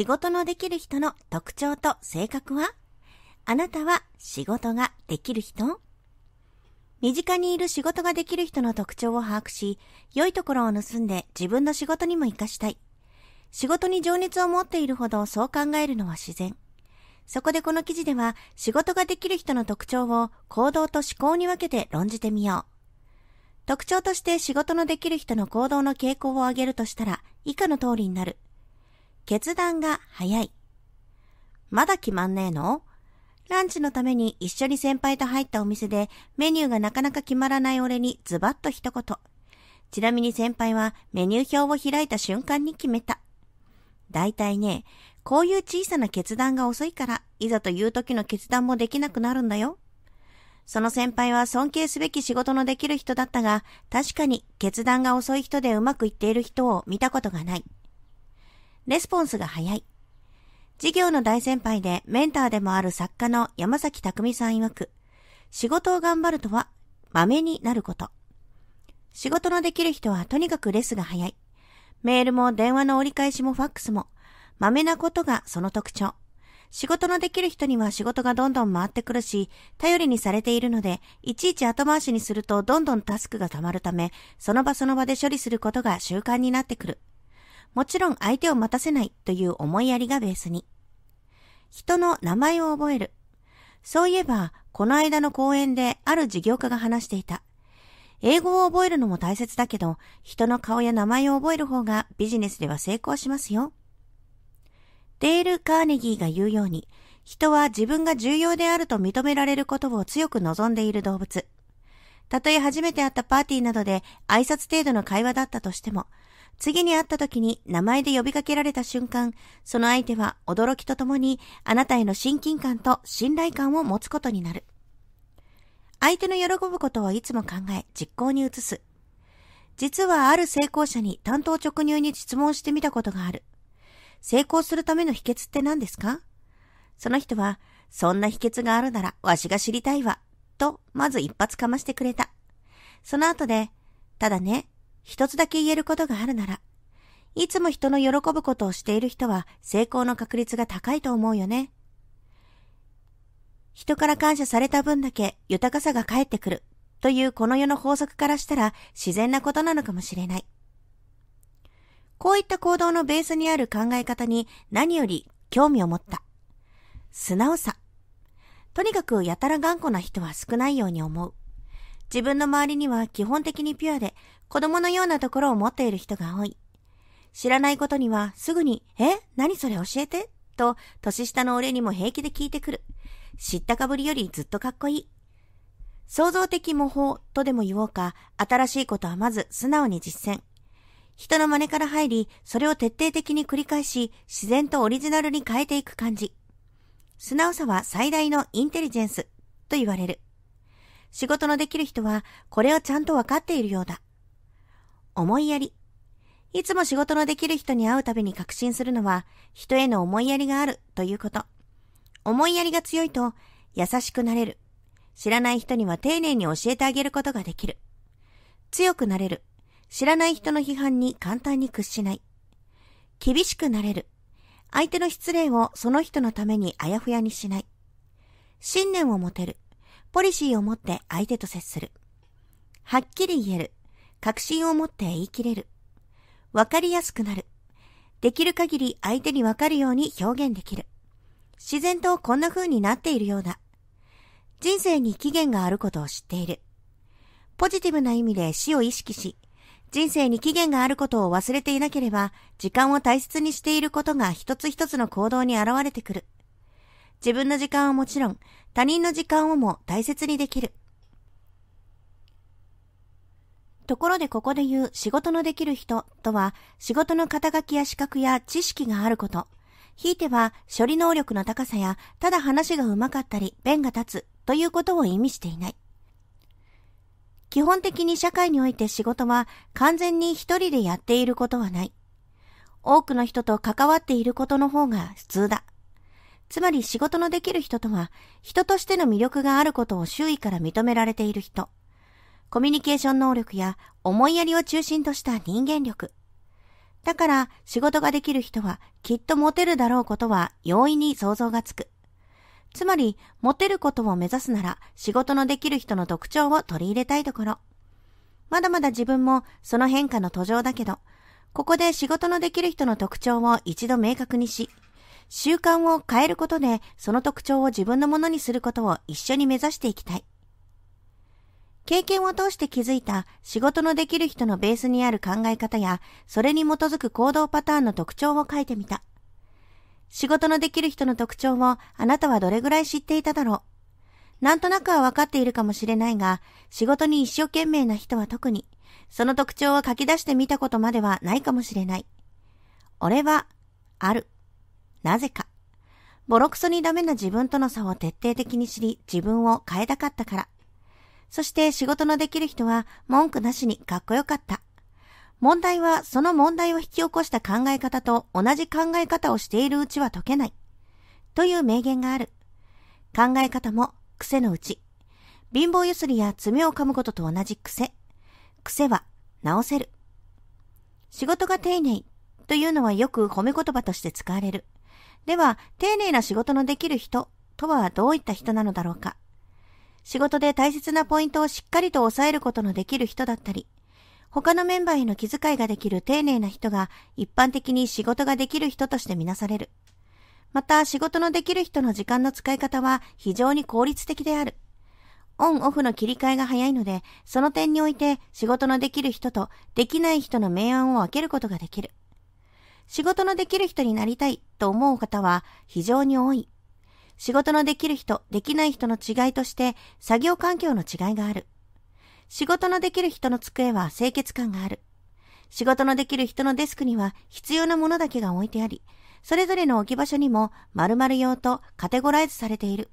仕事のできる人の特徴と性格はあなたは仕事ができる人身近にいる仕事ができる人の特徴を把握し、良いところを盗んで自分の仕事にも活かしたい。仕事に情熱を持っているほどそう考えるのは自然。そこでこの記事では仕事ができる人の特徴を行動と思考に分けて論じてみよう。特徴として仕事のできる人の行動の傾向を上げるとしたら以下の通りになる。決断が早い。まだ決まんねえのランチのために一緒に先輩と入ったお店でメニューがなかなか決まらない俺にズバッと一言。ちなみに先輩はメニュー表を開いた瞬間に決めた。大体ね、こういう小さな決断が遅いから、いざという時の決断もできなくなるんだよ。その先輩は尊敬すべき仕事のできる人だったが、確かに決断が遅い人でうまくいっている人を見たことがない。レスポンスが早い。事業の大先輩でメンターでもある作家の山崎匠さん曰く、仕事を頑張るとは、豆になること。仕事のできる人はとにかくレスが早い。メールも電話の折り返しもファックスも、豆なことがその特徴。仕事のできる人には仕事がどんどん回ってくるし、頼りにされているので、いちいち後回しにするとどんどんタスクが溜まるため、その場その場で処理することが習慣になってくる。もちろん相手を待たせないという思いやりがベースに。人の名前を覚える。そういえば、この間の講演である事業家が話していた。英語を覚えるのも大切だけど、人の顔や名前を覚える方がビジネスでは成功しますよ。デール・カーネギーが言うように、人は自分が重要であると認められることを強く望んでいる動物。たとえ初めて会ったパーティーなどで挨拶程度の会話だったとしても、次に会った時に名前で呼びかけられた瞬間、その相手は驚きとともにあなたへの親近感と信頼感を持つことになる。相手の喜ぶことはいつも考え、実行に移す。実はある成功者に担当直入に質問してみたことがある。成功するための秘訣って何ですかその人は、そんな秘訣があるならわしが知りたいわ、とまず一発かましてくれた。その後で、ただね、一つだけ言えることがあるなら、いつも人の喜ぶことをしている人は成功の確率が高いと思うよね。人から感謝された分だけ豊かさが返ってくるというこの世の法則からしたら自然なことなのかもしれない。こういった行動のベースにある考え方に何より興味を持った。素直さ。とにかくやたら頑固な人は少ないように思う。自分の周りには基本的にピュアで子供のようなところを持っている人が多い。知らないことにはすぐに、え何それ教えてと、年下の俺にも平気で聞いてくる。知ったかぶりよりずっとかっこいい。創造的模倣とでも言おうか、新しいことはまず素直に実践。人の真似から入り、それを徹底的に繰り返し、自然とオリジナルに変えていく感じ。素直さは最大のインテリジェンスと言われる。仕事のできる人は、これをちゃんとわかっているようだ。思いやり。いつも仕事のできる人に会うたびに確信するのは、人への思いやりがあるということ。思いやりが強いと、優しくなれる。知らない人には丁寧に教えてあげることができる。強くなれる。知らない人の批判に簡単に屈しない。厳しくなれる。相手の失礼をその人のためにあやふやにしない。信念を持てる。ポリシーを持って相手と接する。はっきり言える。確信を持って言い切れる。わかりやすくなる。できる限り相手にわかるように表現できる。自然とこんな風になっているようだ。人生に期限があることを知っている。ポジティブな意味で死を意識し、人生に期限があることを忘れていなければ、時間を大切にしていることが一つ一つの行動に現れてくる。自分の時間はもちろん、他人の時間をも大切にできる。ところでここで言う仕事のできる人とは、仕事の肩書きや資格や知識があること。ひいては、処理能力の高さや、ただ話が上手かったり、弁が立つということを意味していない。基本的に社会において仕事は完全に一人でやっていることはない。多くの人と関わっていることの方が普通だ。つまり仕事のできる人とは、人としての魅力があることを周囲から認められている人。コミュニケーション能力や思いやりを中心とした人間力。だから仕事ができる人はきっとモテるだろうことは容易に想像がつく。つまり、モテることを目指すなら仕事のできる人の特徴を取り入れたいところ。まだまだ自分もその変化の途上だけど、ここで仕事のできる人の特徴を一度明確にし、習慣を変えることでその特徴を自分のものにすることを一緒に目指していきたい。経験を通して気づいた仕事のできる人のベースにある考え方や、それに基づく行動パターンの特徴を書いてみた。仕事のできる人の特徴をあなたはどれぐらい知っていただろう。なんとなくはわかっているかもしれないが、仕事に一生懸命な人は特に、その特徴を書き出してみたことまではないかもしれない。俺は、ある。なぜか。ボロクソにダメな自分との差を徹底的に知り、自分を変えたかったから。そして仕事のできる人は文句なしにかっこよかった。問題はその問題を引き起こした考え方と同じ考え方をしているうちは解けない。という名言がある。考え方も癖のうち。貧乏ゆすりや爪を噛むことと同じ癖。癖は直せる。仕事が丁寧というのはよく褒め言葉として使われる。では、丁寧な仕事のできる人とはどういった人なのだろうか。仕事で大切なポイントをしっかりと押さえることのできる人だったり、他のメンバーへの気遣いができる丁寧な人が一般的に仕事ができる人としてみなされる。また仕事のできる人の時間の使い方は非常に効率的である。オンオフの切り替えが早いので、その点において仕事のできる人とできない人の明暗を分けることができる。仕事のできる人になりたいと思う方は非常に多い。仕事のできる人、できない人の違いとして、作業環境の違いがある。仕事のできる人の机は清潔感がある。仕事のできる人のデスクには必要なものだけが置いてあり、それぞれの置き場所にも〇〇用とカテゴライズされている。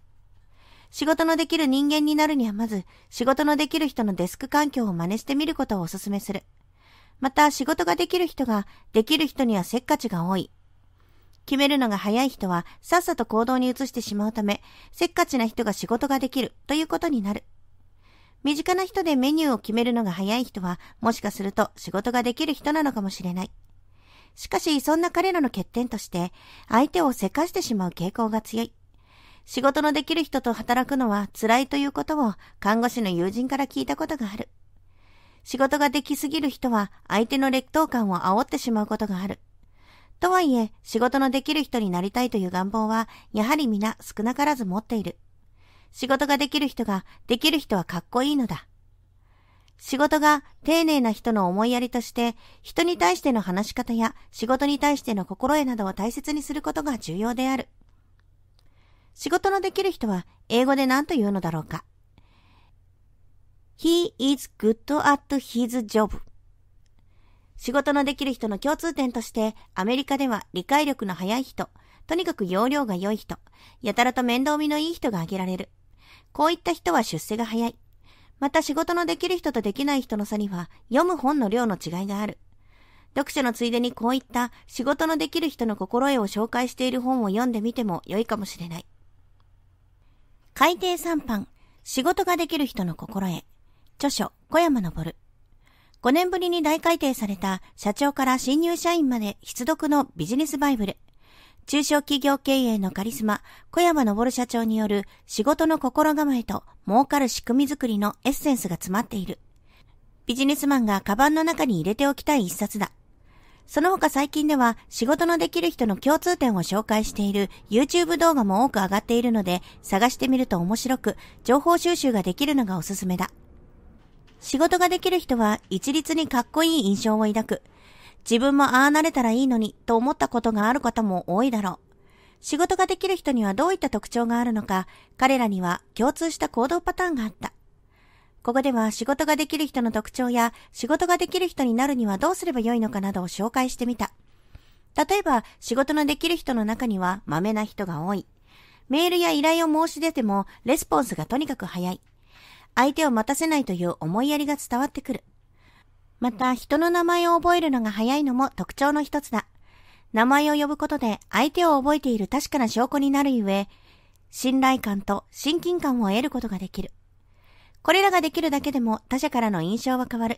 仕事のできる人間になるにはまず、仕事のできる人のデスク環境を真似してみることをお勧めする。また、仕事ができる人が、できる人にはせっかちが多い。決めるのが早い人は、さっさと行動に移してしまうため、せっかちな人が仕事ができるということになる。身近な人でメニューを決めるのが早い人は、もしかすると仕事ができる人なのかもしれない。しかし、そんな彼らの欠点として、相手をせかしてしまう傾向が強い。仕事のできる人と働くのは辛いということを看護師の友人から聞いたことがある。仕事ができすぎる人は相手の劣等感を煽ってしまうことがある。とはいえ、仕事のできる人になりたいという願望は、やはり皆少なからず持っている。仕事ができる人が、できる人はかっこいいのだ。仕事が丁寧な人の思いやりとして、人に対しての話し方や仕事に対しての心得などを大切にすることが重要である。仕事のできる人は英語で何と言うのだろうか。He is good at his job. 仕事のできる人の共通点として、アメリカでは理解力の早い人、とにかく容量が良い人、やたらと面倒見のいい人が挙げられる。こういった人は出世が早い。また仕事のできる人とできない人の差には読む本の量の違いがある。読書のついでにこういった仕事のできる人の心得を紹介している本を読んでみても良いかもしれない。海底三版、仕事ができる人の心得。著書、小山昇。5年ぶりに大改訂された社長から新入社員まで必読のビジネスバイブル。中小企業経営のカリスマ、小山昇社長による仕事の心構えと儲かる仕組みづくりのエッセンスが詰まっている。ビジネスマンがカバンの中に入れておきたい一冊だ。その他最近では仕事のできる人の共通点を紹介している YouTube 動画も多く上がっているので探してみると面白く情報収集ができるのがおすすめだ。仕事ができる人は一律にかっこいい印象を抱く。自分もああなれたらいいのにと思ったことがある方も多いだろう。仕事ができる人にはどういった特徴があるのか、彼らには共通した行動パターンがあった。ここでは仕事ができる人の特徴や仕事ができる人になるにはどうすればよいのかなどを紹介してみた。例えば仕事のできる人の中にはまめな人が多い。メールや依頼を申し出てもレスポンスがとにかく早い。相手を待たせないという思いやりが伝わってくる。また、人の名前を覚えるのが早いのも特徴の一つだ。名前を呼ぶことで相手を覚えている確かな証拠になるゆえ、信頼感と親近感を得ることができる。これらができるだけでも他者からの印象は変わる。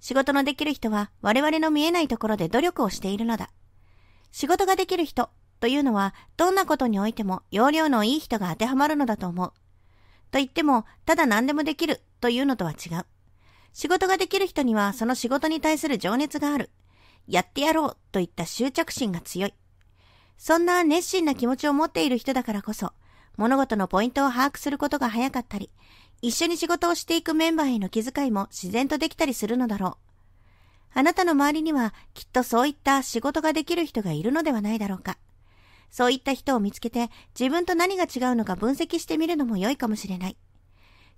仕事のできる人は我々の見えないところで努力をしているのだ。仕事ができる人というのはどんなことにおいても容量のいい人が当てはまるのだと思う。と言っても、ただ何でもできるというのとは違う。仕事ができる人にはその仕事に対する情熱がある。やってやろうといった執着心が強い。そんな熱心な気持ちを持っている人だからこそ、物事のポイントを把握することが早かったり、一緒に仕事をしていくメンバーへの気遣いも自然とできたりするのだろう。あなたの周りにはきっとそういった仕事ができる人がいるのではないだろうか。そういった人を見つけて自分と何が違うのか分析してみるのも良いかもしれない。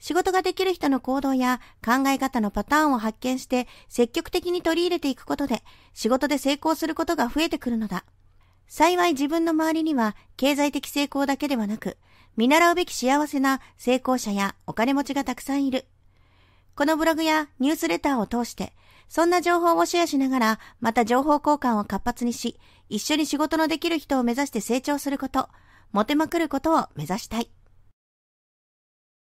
仕事ができる人の行動や考え方のパターンを発見して積極的に取り入れていくことで仕事で成功することが増えてくるのだ。幸い自分の周りには経済的成功だけではなく見習うべき幸せな成功者やお金持ちがたくさんいる。このブログやニュースレターを通してそんな情報をシェアしながらまた情報交換を活発にし一緒に仕事のできる人を目指して成長すること、モテまくることを目指したい。